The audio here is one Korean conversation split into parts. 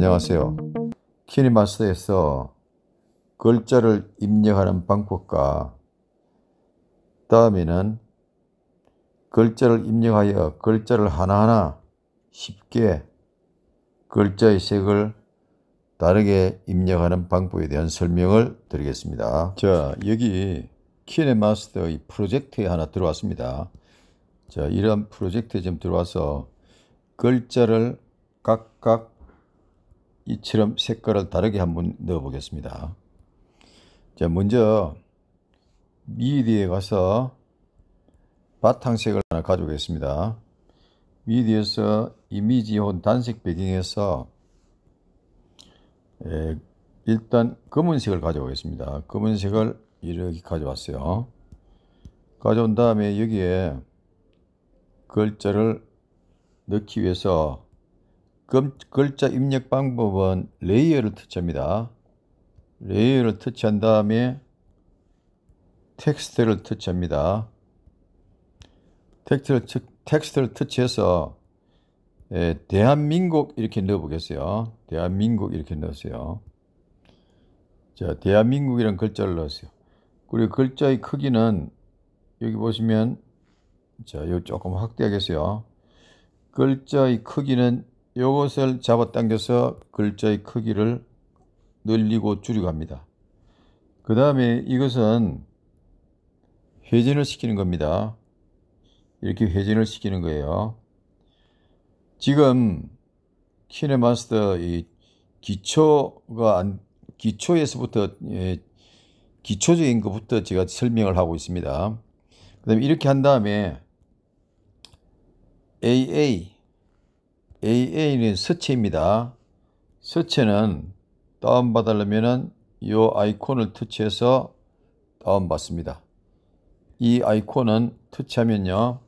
안녕하세요. 키니마스에서 글자를 입력하는 방법과 다음에는 글자를 입력하여 글자를 하나하나 쉽게 글자의 색을 다르게 입력하는 방법에 대한 설명을 드리겠습니다. 자, 여기 키네마스터의 프로젝트에 하나 들어왔습니다. 자, 이런 프로젝트에 지금 들어와서 글자를 각각 이처럼 색깔을 다르게 한번 넣어 보겠습니다. 자, 먼저 미디에 가서 바탕색을 하나 가져오겠습니다. 미디에서 이미지 혹은 단색 배경에서 예, 일단 검은색을 가져오겠습니다. 검은색을 이렇게 가져왔어요. 가져온 다음에 여기에 글자를 넣기 위해서 글자 입력 방법은 레이어를 터치합니다. 레이어를 터치한 다음에 텍스트를 터치합니다. 텍스트를, 텍스트를 터치해서 예, 대한민국 이렇게 넣어보겠어요. 대한민국 이렇게 넣었어요. 자, 대한민국이란 글자를 넣었어요. 그리고 글자의 크기는 여기 보시면 자, 요 조금 확대하겠어요. 글자의 크기는 이것을 잡아당겨서 글자의 크기를 늘리고 줄여갑니다. 그 다음에 이것은 회전을 시키는 겁니다. 이렇게 회전을 시키는 거예요. 지금 키네마스터 이 기초가 기초에서부터 예, 기초적인 것부터 제가 설명을 하고 있습니다. 그다음 이렇게 한 다음에 AA AA는 서체입니다. 서체는 다운받으려면 이 아이콘을 터치해서 다운받습니다. 이 아이콘은 터치하면요.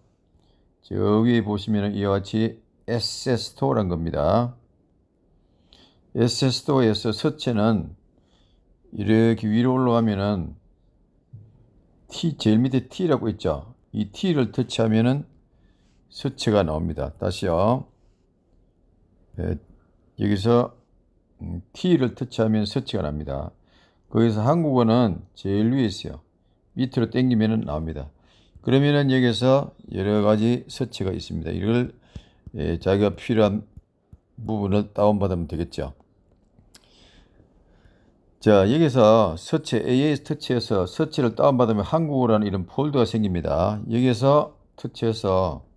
저기 보시면 이와 같이 SS토란 겁니다. SS토에서 서체는 이렇게 위로 올라가면은 T, 제일 밑에 T라고 있죠. 이 T를 터치하면은 서체가 나옵니다. 다시요. 예, 여기서 음, T를 터치하면 서치가 납니다. 거기서 한국어는 제일 위에 있어요. 밑으로 당기면 나옵니다. 그러면은 여기서 여러 가지 서치가 있습니다. 이걸 예, 자기가 필요한 부분을 다운받으면 되겠죠. 자, 여기서 서치, a s 터치해서 서치를 다운받으면 한국어라는 이런 폴더가 생깁니다. 여기서 터치해서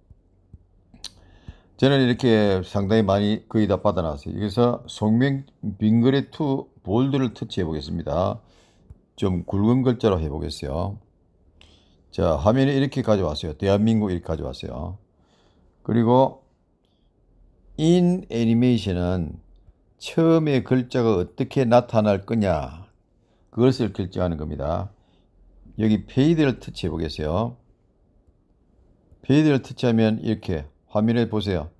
저는 이렇게 상당히 많이 거의 다 받아놨어요. 여기서 송명 빙그레 투 볼드를 터치해 보겠습니다. 좀 굵은 글자로 해보겠어요. 자, 화면에 이렇게 가져왔어요. 대한민국 이렇게 가져왔어요. 그리고 in 애니메이션은 처음에 글자가 어떻게 나타날 거냐 그것을 결정하는 겁니다. 여기 페이드를 터치해 보겠어요. 페이드를 터치하면 이렇게 화면에 보세요.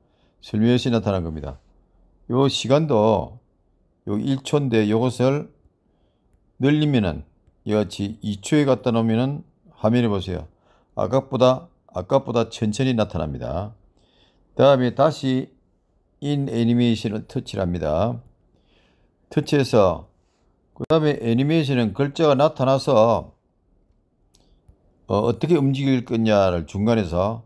슬루엣이 나타난 겁니다. 요 시간도 요 1초인데 요것을 늘리면은 이같이 2초에 갖다 놓으면은 화면에 보세요. 아까보다 아까보다 천천히 나타납니다. 다음에 다시 인 애니메이션을 터치합니다. 터치해서 그 다음에 애니메이션은 글자가 나타나서 어, 떻게 움직일 거냐를 중간에서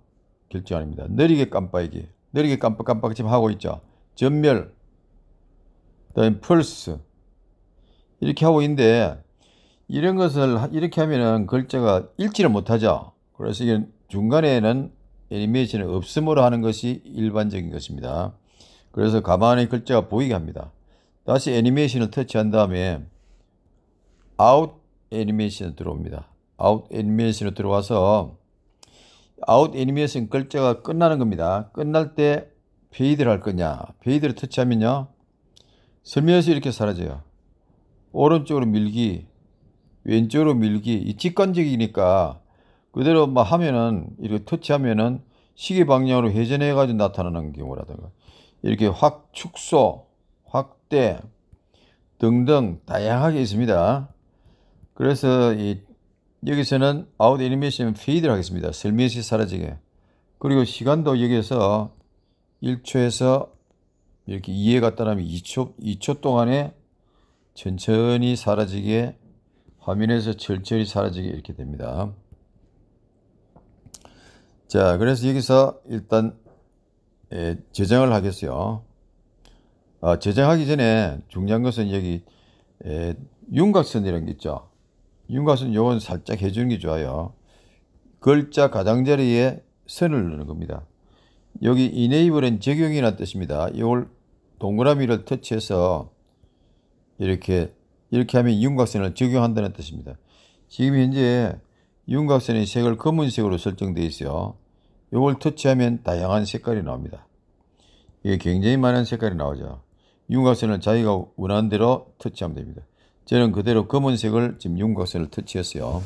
결정합니다. 느리게 깜빡이기. 이렇게 깜빡깜빡 지금 하고 있죠. 전멸, 그다음 펄스 이렇게 하고 있는데 이런 것을 이렇게 하면은 글자가 읽지를 못하죠. 그래서 이게 중간에는 애니메이션을 없음으로 하는 것이 일반적인 것입니다. 그래서 가만히 글자가 보이게 합니다. 다시 애니메이션을 터치한 다음에 아웃 애니메이션으로 들어옵니다. 아웃 애니메이션으로 들어와서 아웃 애니메이션 글자가 끝나는 겁니다. 끝날 때 페이드를 할 거냐. 페이드를 터치하면요. 설명에서 이렇게 사라져요. 오른쪽으로 밀기, 왼쪽으로 밀기, 이 직관적이니까 그대로 막 뭐 하면은, 이렇게 터치하면은 시계 방향으로 회전해가지고 나타나는 경우라든가, 이렇게 확 축소, 확대 등등 다양하게 있습니다. 그래서 이 여기서는 아웃 애니메이션 페이드를 하겠습니다. 슬며시 사라지게. 그리고 시간도 여기에서 1초에서 이렇게 2에 갔다 나면 2초, 2초 동안에 천천히 사라지게 화면에서 철저히 사라지게 이렇게 됩니다. 자, 그래서 여기서 일단 예, 저장을 하겠어요. 아, 저장하기 전에 중요한 것은 여기 예, 윤곽선이라는 게 있죠. 윤곽선 요건 살짝 해주는 게 좋아요. 글자 가장자리에 선을 넣는 겁니다. 여기 e n a b 은 적용이라는 뜻입니다. 이걸 동그라미를 터치해서 이렇게 이렇게 하면 윤곽선을 적용한다는 뜻입니다. 지금 현재 윤곽선의 색을 검은색으로 설정되어 있어요. 이걸 터치하면 다양한 색깔이 나옵니다. 이게 굉장히 많은 색깔이 나오죠. 윤곽선을 자기가 원하는 대로 터치하면 됩니다. 저는 그대로 검은색을 지금 윤곽선을 터치했어요.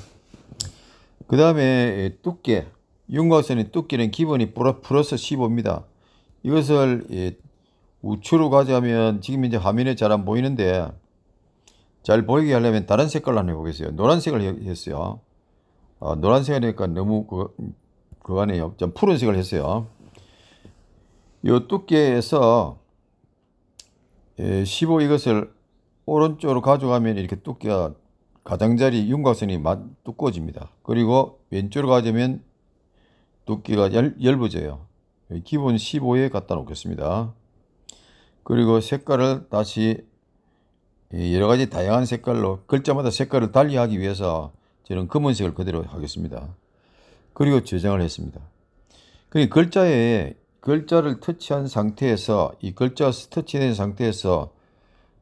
그 다음에 두께. 윤곽선의 두께는 기본이 플러스 15입니다. 이것을 우측으로 가져가면 지금 이제 화면에 잘 안 보이는데 잘 보이게 하려면 다른 색깔로 한번 해보겠어요. 노란색을 했어요. 아, 노란색을 하니까 너무 그, 거간에요좀 푸른색을 했어요. 이 두께에서 15 이것을 오른쪽으로 가져가면 이렇게 두께가 가장자리 윤곽선이 두꺼워집니다. 그리고 왼쪽으로 가자면 두께가 얇, 얇아져요. 기본 15에 갖다 놓겠습니다. 그리고 색깔을 다시 예, 여러 가지 다양한 색깔로 글자마다 색깔을 달리하기 위해서 저는 검은색을 그대로 하겠습니다. 그리고 저장을 했습니다. 그리 그러니까 글자에 글자를 터치한 상태에서 이 글자 터치된 상태에서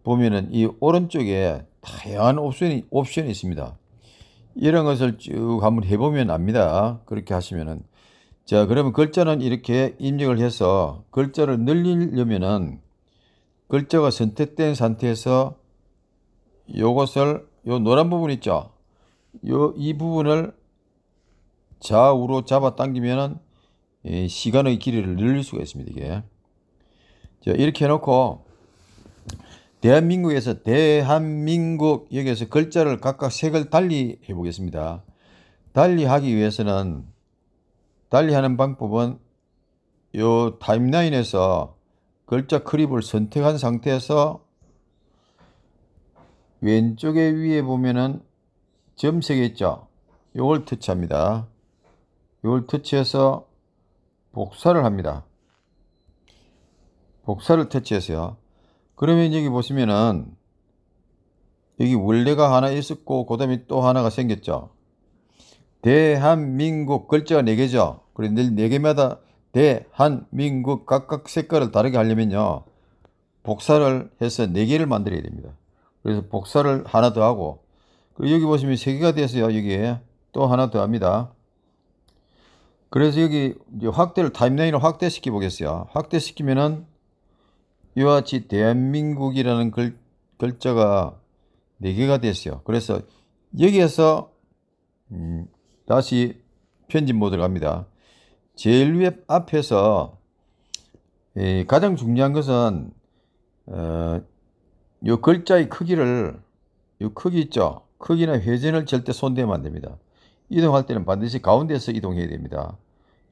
보면은 이 오른쪽에 다양한 옵션이, 옵션이 있습니다. 이런 것을 쭉 한번 해보면 압니다. 그렇게 하시면은. 자, 그러면 글자는 이렇게 입력을 해서 글자를 늘리려면은 글자가 선택된 상태에서 요것을 요 노란 부분 있죠. 요 이 부분을 좌우로 잡아 당기면은 예, 시간의 길이를 늘릴 수가 있습니다. 이게. 자, 이렇게 해놓고 대한민국에서 대한민국 여기에서 글자를 각각 색을 달리 해 보겠습니다. 달리 하기 위해서는 달리 하는 방법은 요 타임라인에서 글자 크립을 선택한 상태에서 왼쪽에 위에 보면은 점색이 있죠. 요걸 터치합니다. 요걸 터치해서 복사를 합니다. 복사를 터치해서요. 그러면 여기 보시면은 여기 원래가 하나 있었고 그 다음에 또 하나가 생겼죠. 대한민국 글자가 4개죠. 그래서 4개마다 대한민국 각각 색깔을 다르게 하려면요. 복사를 해서 4개를 만들어야 됩니다. 그래서 복사를 하나 더 하고 그리고 여기 보시면 3개가 되었어요 여기에 또 하나 더 합니다. 그래서 여기 확대를 타임라인을 확대시켜 보겠어요. 확대시키면은 이와 같이 대한민국이라는 글, 글자가 4개가 됐어요. 그래서 여기에서 음, 다시 편집 모드로 갑니다. 제일 위에 앞에서 예, 가장 중요한 것은 어, 요 글자의 크기를 이 크기 있죠. 크기나 회전을 절대 손대면 안 됩니다. 이동할 때는 반드시 가운데에서 이동해야 됩니다.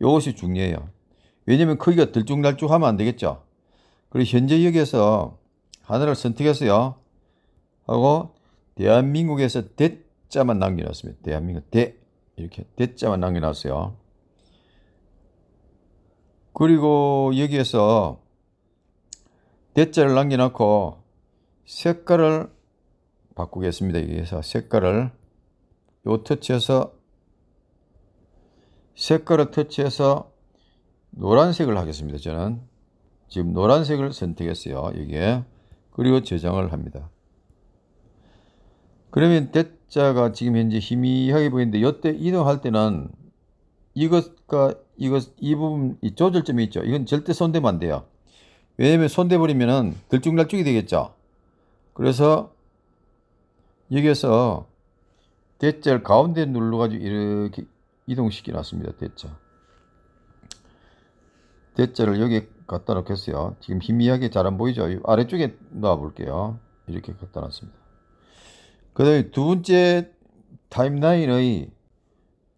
이것이 중요해요. 왜냐면 크기가 들쭉날쭉하면 안 되겠죠. 그리고 현재 여기에서 하나를 선택했어요. 하고 대한민국에서 대자만 남겨놨습니다. 대한민국 대 이렇게 대자만 남겨놨어요. 그리고 여기에서 대자를 남겨놓고 색깔을 바꾸겠습니다. 여기에서 색깔을 요 터치해서 색깔을 터치해서 노란색을 하겠습니다. 저는 지금 노란색을 선택했어요. 여기에. 그리고 저장을 합니다. 그러면 대자가 지금 현재 희미하게 보이는데 이때 이동할 때는 이것과 이것 이 부분 이 조절점이 있죠. 이건 절대 손대면 안 돼요. 왜냐면 손대 버리면은 들쭉날쭉이 되겠죠. 그래서 여기에서 대자를 가운데 눌러 가지고 이렇게 이동시켜 놨습니다. 대자. 대자를 여기 갖다 놓겠어요. 지금 희미하게 잘 안 보이죠? 아래쪽에 놔 볼게요. 이렇게 갖다 놨습니다. 그 다음에 두 번째 타임라인의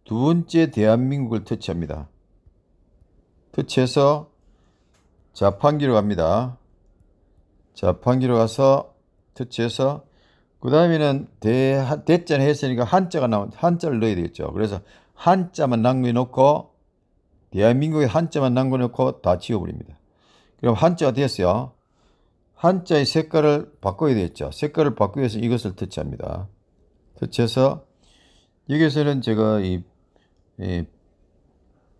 두 번째 대한민국을 터치합니다. 터치해서 자판기로 갑니다. 자판기로 가서 터치해서 그 다음에는 대, 대자를 했으니까 한자가 나온, 한자를 넣어야 되겠죠. 그래서 한자만 남겨놓고 대한민국의 한자만 남겨놓고 다 지워버립니다. 그럼 한자가 되었어요. 한자의 색깔을 바꿔야 되겠죠. 색깔을 바꾸기 위해서 이것을 터치합니다. 터치해서 여기서는 제가 이, 이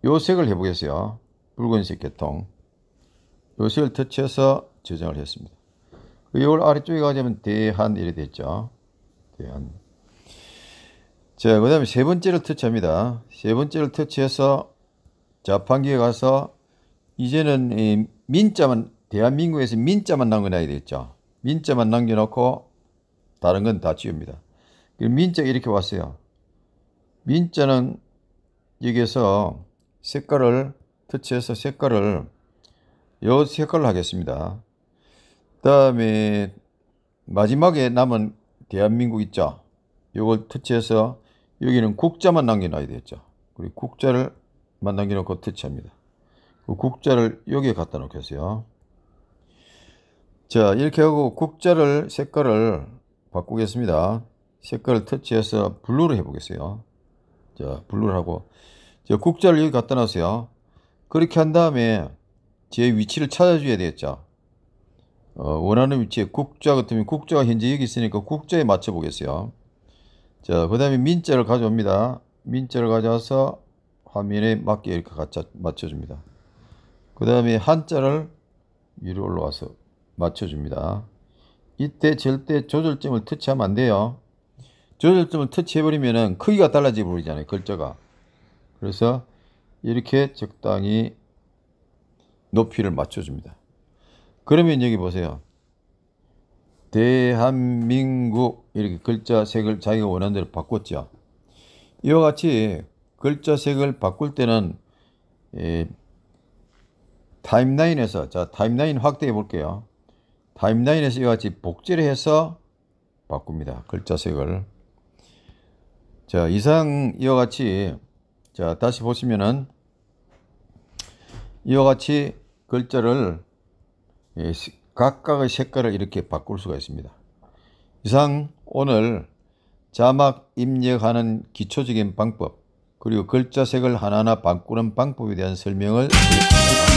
요색을 해보겠어요. 붉은색 계통. 요색을 터치해서 저장을 했습니다. 이걸 그 아래쪽에 가자면 대한 이래 됐죠. 대한. 자, 그 다음에 세 번째를 터치합니다. 세 번째를 터치해서 자판기에 가서 이제는 이 민자만 대한민국에서 민자만 남겨놔야 되겠죠. 민자만 남겨놓고 다른 건 다 지웁니다. 민자 이렇게 왔어요. 민자는 여기에서 색깔을 터치해서 색깔을 요 색깔로 하겠습니다. 다음에 마지막에 남은 대한민국 있죠. 요걸 터치해서 여기는 국자만 남겨놔야 되겠죠. 그리 국자를 만 남겨놓고 터치합니다. 그 국자를 여기에 갖다 놓겠어요. 자 이렇게 하고 국자를 색깔을 바꾸겠습니다. 색깔을 터치해서 블루로 해보겠어요. 자 블루를 하고 자, 국자를 여기 갖다 놨어요. 그렇게 한 다음에 제 위치를 찾아줘야 되겠죠. 어, 원하는 위치에 국자 같으면 국자가 현재 여기 있으니까 국자에 맞춰 보겠어요. 자, 그 다음에 민자를 가져옵니다. 민자를 가져와서 화면에 맞게 이렇게 맞춰줍니다. 그 다음에 한자를 위로 올라와서 맞춰줍니다. 이때 절대 조절점을 터치하면 안 돼요. 조절점을 터치해버리면 크기가 달라져 버리잖아요. 글자가. 그래서 이렇게 적당히 높이를 맞춰줍니다. 그러면 여기 보세요. 대한민국 이렇게 글자 색을 자기가 원하는 대로 바꿨죠. 이와 같이 글자 색을 바꿀 때는 예, 타임라인에서 자 타임라인 확대해 볼게요. 타임라인에서 이와 같이 복제를 해서 바꿉니다. 글자 색을. 자 이상 이와 같이 자 다시 보시면은 이와 같이 글자를 예, 각각의 색깔을 이렇게 바꿀 수가 있습니다. 이상 오늘 자막 입력하는 기초적인 방법 그리고 글자 색을 하나하나 바꾸는 방법에 대한 설명을 드리겠습니다.